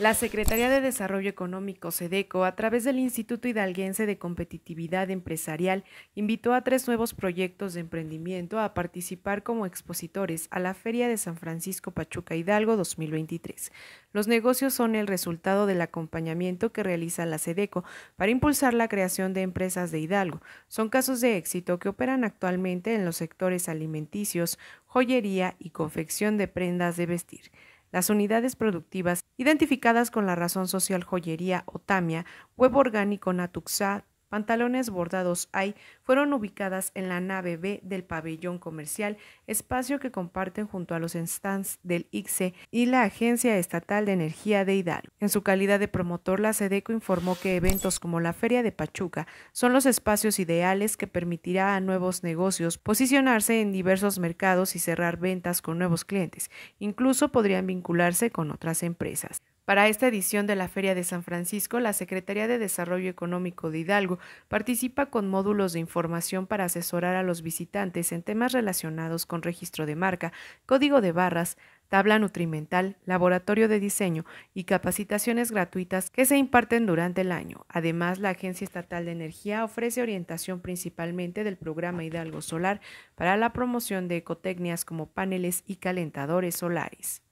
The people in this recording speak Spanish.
La Secretaría de Desarrollo Económico, SEDECO, a través del Instituto Hidalguense de Competitividad Empresarial, invitó a tres nuevos proyectos de emprendimiento a participar como expositores a la Feria de San Francisco Pachuca Hidalgo 2023. Los negocios son el resultado del acompañamiento que realiza la SEDECO para impulsar la creación de empresas de Hidalgo. Son casos de éxito que operan actualmente en los sectores alimenticios, joyería y confección de prendas de vestir. Las unidades productivas identificadas con la razón social joyería otamia, huevo orgánico natuxa, pantalones bordados hay, fueron ubicadas en la nave B del pabellón comercial, espacio que comparten junto a los stands del ICSE y la Agencia Estatal de Energía de Hidalgo. En su calidad de promotor, la SEDECO informó que eventos como la Feria de Pachuca son los espacios ideales que permitirá a nuevos negocios posicionarse en diversos mercados y cerrar ventas con nuevos clientes. Incluso podrían vincularse con otras empresas. Para esta edición de la Feria de San Francisco, la Secretaría de Desarrollo Económico de Hidalgo participa con módulos de información para asesorar a los visitantes en temas relacionados con registro de marca, código de barras, tabla nutrimental, laboratorio de diseño y capacitaciones gratuitas que se imparten durante el año. Además, la Agencia Estatal de Energía ofrece orientación principalmente del programa Hidalgo Solar para la promoción de ecotecnias como paneles y calentadores solares.